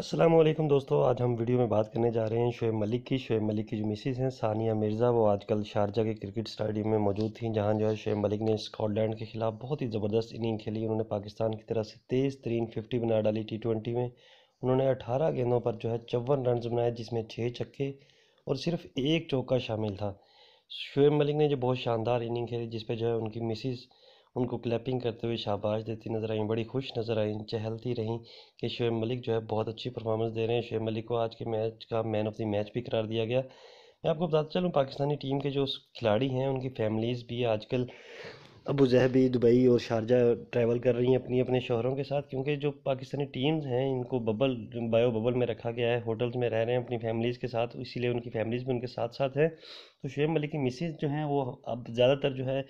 असलम दोस्तों आज हम वीडियो में बात करने जा रहे हैं शुएब मलिक की शुएब मलिक की जो मिसिस हैं सानिया मिर्ज़ा वो आजकल शारजा के क्रिकेट स्टेडियम में मौजूद थी जहां जो है शुएब मलिक ने स्कॉटलैंड के खिलाफ बहुत ही ज़बरदस्त इनिंग खेली उन्होंने पाकिस्तान की तरफ से तेज़ तरीन फिफ्टी बना डाली टी ट्वेंटी में उन्होंने अठारह गेंदों पर जो है चौवन रन बनाए जिसमें छः छक्के और सिर्फ एक चौका शामिल था शुएब मलिक ने जो बहुत शानदार इनिंग खेली जिसपे जो है उनकी मिसिस उनको क्लैपिंग करते हुए शाबाश देती नज़र आई बड़ी खुश नज़र आई चहलती रहीं कि शुएब मलिक जो है बहुत अच्छी परफॉर्मेंस दे रहे हैं शुएब मलिक को आज के मैच का मैन ऑफ द मैच भी करार दिया गया मैं आपको बताता चलूँ पाकिस्तानी टीम के जो खिलाड़ी हैं उनकी फैमिलीज़ भी आजकल अबू जहबी दुबई और शारजा ट्रैवल कर रही हैं अपनी अपने शहरों के साथ क्योंकि जो पाकिस्तानी टीम्स हैं इनको बबल बायो बबल में रखा गया है होटल्स में रह रहे हैं अपनी फैमिलीज़ के साथ इसीलिए उनकी फैमिलीज़ भी उनके साथ साथ हैं तो शुएब मलिक की मिसेज जो हैं वो अब ज़्यादातर जो है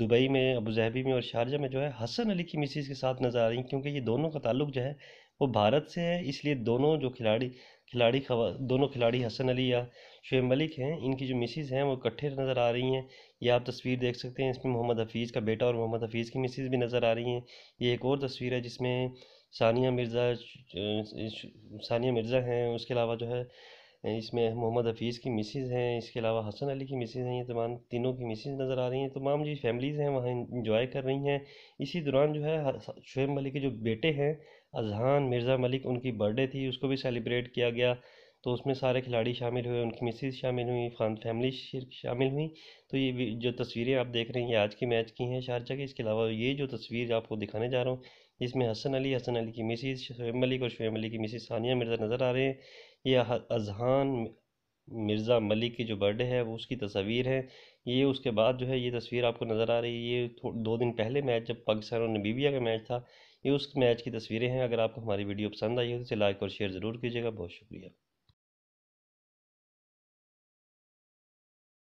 दुबई में अबू जहबी में और शारजा में जो है हसन अली की मिसिस के साथ नज़र आ रही क्योंकि ये दोनों का ताल्लुक जो है वो भारत से है इसलिए दोनों जो खिलाड़ी खिलाड़ी खवा दोनों खिलाड़ी हसन अली या शुएब मलिक हैं इनकी जो मिसिस हैं वो इकट्ठे नज़र आ रही हैं ये आप तस्वीर देख सकते हैं इसमें मोहम्मद हफीज़ का बेटा और मोहम्मद हफीज़ की मिसिस भी नज़र आ रही हैं ये एक और तस्वीर है जिसमें सानिया मिर्ज़ा सानिया मिर्ज़ा हैं उसके अलावा जो है इसमें मोहम्मद हफीज़ की मिसिज़ हैं इसके अलावा हसन अली की मिसिज़ हैं ये तमाम तीनों की मिसिज़ नज़र आ रही हैं तमाम जी फैमिलीज़ हैं वहाँ इंजॉय कर रही हैं इसी दौरान जो है शुएब मलिक के जो बेटे हैं अजहान मिर्ज़ा मलिक उनकी बर्थडे थी उसको भी सेलिब्रेट किया गया तो उसमें सारे खिलाड़ी शामिल हुए उनकी मिसिस शामिल हुई खान फैमिली शामिल हुई तो ये जो तस्वीरें आप देख रहे हैं ये आज की मैच की हैं शारजा की इसके अलावा ये जो तस्वीर आपको दिखाने जा रहा हूँ जिसमें हसन अली हसन अली की मिसिस शुएब मलिक और शुएब मलिक की मिसिस सानिया मिर्ज़ा नज़र आ रहे हैं ये अजहान मिर्ज़ा मलिक की जो बर्थडे है वो उसकी तस्वीर है ये उसके बाद जो है ये तस्वीर आपको नज़र आ रही है ये दो दिन पहले मैच जब पाकिस्तान और नबीबिया का मैच था ये उस मैच की तस्वीरें हैं अगर आपको हमारी वीडियो पसंद आई हो तो इसे लाइक और शेयर ज़रूर कीजिएगा बहुत शुक्रिया